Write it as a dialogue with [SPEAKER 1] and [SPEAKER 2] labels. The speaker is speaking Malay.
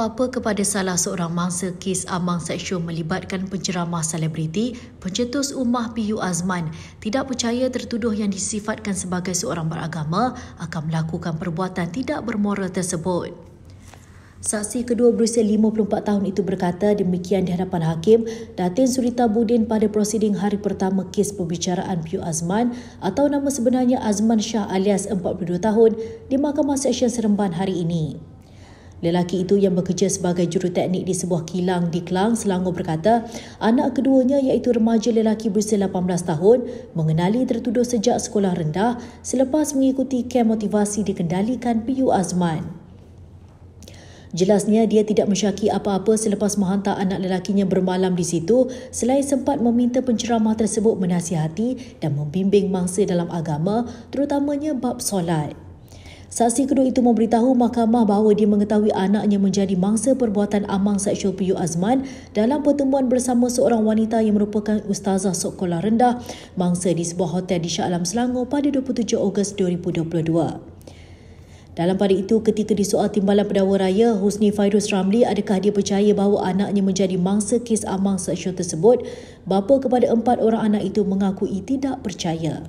[SPEAKER 1] Papa kepada salah seorang mangsa kes amang seksual melibatkan penceramah selebriti, pencetus Umah PU Azman tidak percaya tertuduh yang disifatkan sebagai seorang beragama akan melakukan perbuatan tidak bermoral tersebut. Saksi kedua berusia 54 tahun itu berkata demikian di hadapan hakim Datin Surita Budin pada prosiding hari pertama kes pembicaraan Piu Azman atau nama sebenarnya Azman Shah alias 42 tahun di Mahkamah Seksyen Seremban hari ini. Lelaki itu yang bekerja sebagai juruteknik di sebuah kilang di Kelang, Selangor berkata, anak keduanya iaitu remaja lelaki berusia 18 tahun mengenali tertuduh sejak sekolah rendah selepas mengikuti kem motivasi dikendalikan PU Azman. Jelasnya dia tidak mensyaki apa-apa selepas menghantar anak lelakinya bermalam di situ selain sempat meminta penceramah tersebut menasihati dan membimbing mangsa dalam agama terutamanya bab solat. Saksi kedua itu memberitahu mahkamah bahawa dia mengetahui anaknya menjadi mangsa perbuatan amang seksual PU Azman dalam pertemuan bersama seorang wanita yang merupakan ustazah sekolah rendah mangsa di sebuah hotel di Shah Alam Selangor pada 27 Ogos 2022. Dalam pada itu, ketika disoal timbalan pendakwa raya, Husni Fairuz Ramli adakah dia percaya bahawa anaknya menjadi mangsa kes amang seksual tersebut, bapa kepada empat orang anak itu mengakui tidak percaya.